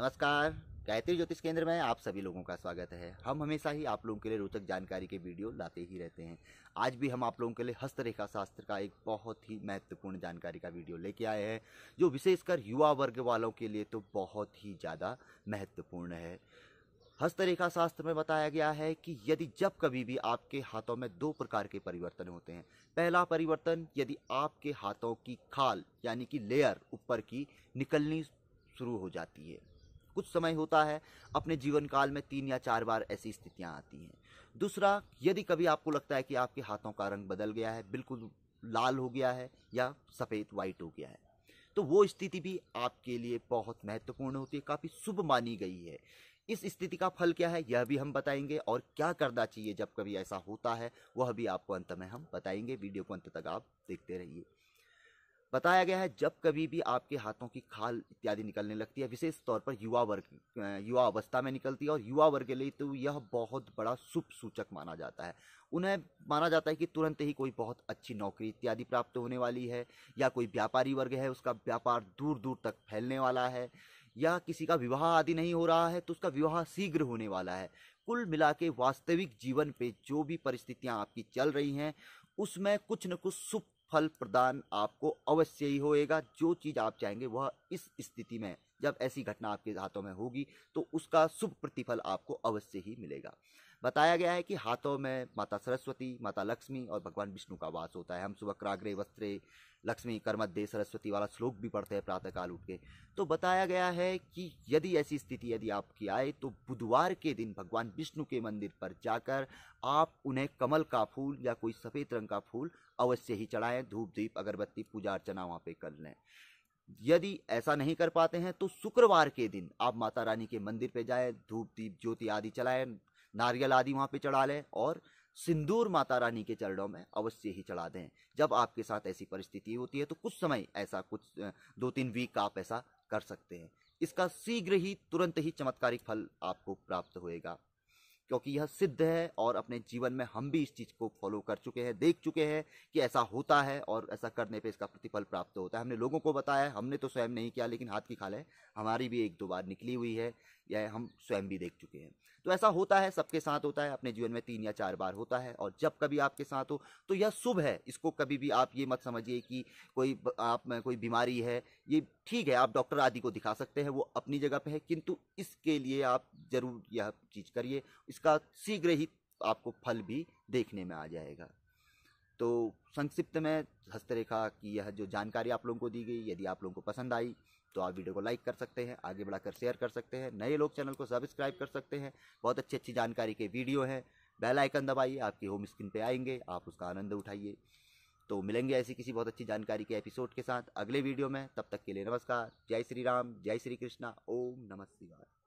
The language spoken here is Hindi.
नमस्कार गायत्री ज्योतिष केंद्र में आप सभी लोगों का स्वागत है हम हमेशा ही आप लोगों के लिए रोचक जानकारी के वीडियो लाते ही रहते हैं आज भी हम आप लोगों के लिए हस्तरेखा शास्त्र का एक बहुत ही महत्वपूर्ण जानकारी का वीडियो लेके आए हैं जो विशेषकर युवा वर्ग वालों के लिए तो बहुत ही ज़्यादा महत्वपूर्ण है हस्तरेखा शास्त्र में बताया गया है कि यदि जब कभी भी आपके हाथों में दो प्रकार के परिवर्तन होते हैं पहला परिवर्तन यदि आपके हाथों की खाल यानी कि लेयर ऊपर की निकलनी शुरू हो जाती है कुछ समय होता है अपने जीवन काल में तीन या चार बार ऐसी स्थितियां आती हैं दूसरा यदि कभी आपको लगता है कि आपके हाथों का रंग बदल गया है बिल्कुल लाल हो गया है या सफ़ेद वाइट हो गया है तो वो स्थिति भी आपके लिए बहुत महत्वपूर्ण होती है काफ़ी शुभ मानी गई है इस स्थिति का फल क्या है यह भी हम बताएंगे और क्या करना चाहिए जब कभी ऐसा होता है वह भी आपको अंत में हम बताएंगे वीडियो को अंत तक आप देखते रहिए बताया गया है जब कभी भी आपके हाथों की खाल इत्यादि निकलने लगती है विशेष तौर पर युवा वर्ग युवा अवस्था में निकलती है और युवा वर्ग के लिए तो यह बहुत बड़ा शुभ सूचक माना जाता है उन्हें माना जाता है कि तुरंत ही कोई बहुत अच्छी नौकरी इत्यादि प्राप्त होने वाली है या कोई व्यापारी वर्ग है उसका व्यापार दूर दूर तक फैलने वाला है या किसी का विवाह आदि नहीं हो रहा है तो उसका विवाह शीघ्र होने वाला है कुल मिला के वास्तविक जीवन पे जो भी परिस्थितियाँ आपकी चल रही हैं उसमें कुछ न कुछ शुभ फल प्रदान आपको अवश्य ही होएगा जो चीज़ आप चाहेंगे वह इस स्थिति में जब ऐसी घटना आपके हाथों में होगी तो उसका शुभ प्रतिफल आपको अवश्य ही मिलेगा बताया गया है कि हाथों में माता सरस्वती माता लक्ष्मी और भगवान विष्णु का वास होता है हम सुबह क्राग्रे वस्त्रे लक्ष्मी कर्मदे सरस्वती वाला श्लोक भी पढ़ते हैं प्रातःकाल उठ के तो बताया गया है कि यदि ऐसी स्थिति यदि आपकी आए तो बुधवार के दिन भगवान विष्णु के मंदिर पर जाकर आप उन्हें कमल का फूल या कोई सफ़ेद रंग का फूल अवश्य ही चढ़ाएं धूप दीप अगरबत्ती पूजा अर्चना वहाँ पे कर लें यदि ऐसा नहीं कर पाते हैं तो शुक्रवार के दिन आप माता रानी के मंदिर पर जाएं धूप दीप ज्योति आदि चलाएं नारियल आदि वहाँ पे चढ़ा लें और सिंदूर माता रानी के चरणों में अवश्य ही चढ़ा दें जब आपके साथ ऐसी परिस्थिति होती है तो कुछ समय ऐसा कुछ दो तीन वीक आप ऐसा कर सकते हैं इसका शीघ्र ही तुरंत ही चमत्कारिक फल आपको प्राप्त होएगा क्योंकि यह सिद्ध है और अपने जीवन में हम भी इस चीज़ को फॉलो कर चुके हैं देख चुके हैं कि ऐसा होता है और ऐसा करने पे इसका प्रतिफल प्राप्त होता है हमने लोगों को बताया हमने तो स्वयं नहीं किया लेकिन हाथ की खाल है हमारी भी एक दो बार निकली हुई है यह हम स्वयं भी देख चुके हैं तो ऐसा होता है सबके साथ होता है अपने जीवन में तीन या चार बार होता है और जब कभी आपके साथ हो तो यह शुभ है इसको कभी भी आप ये मत समझिए कि कोई आप में कोई बीमारी है ये ठीक है आप डॉक्टर आदि को दिखा सकते हैं वो अपनी जगह पर है किंतु इसके लिए आप जरूर यह चीज़ करिए इस इसका शीघ्र ही आपको फल भी देखने में आ जाएगा तो संक्षिप्त में हस्तरेखा की यह जो जानकारी आप लोगों को दी गई यदि आप लोगों को पसंद आई तो आप वीडियो को लाइक कर सकते हैं आगे बढ़ाकर शेयर कर सकते हैं नए लोग चैनल को सब्सक्राइब कर सकते हैं बहुत अच्छी अच्छी जानकारी के वीडियो हैं बेल आइकन दबाइए आपकी होम स्क्रीन पे आएंगे आप उसका आनंद उठाइए तो मिलेंगे ऐसी किसी बहुत अच्छी जानकारी के एपिसोड के साथ अगले वीडियो में तब तक के लिए नमस्कार जय श्री राम जय श्री कृष्णा ओम नमस्कार शिवाय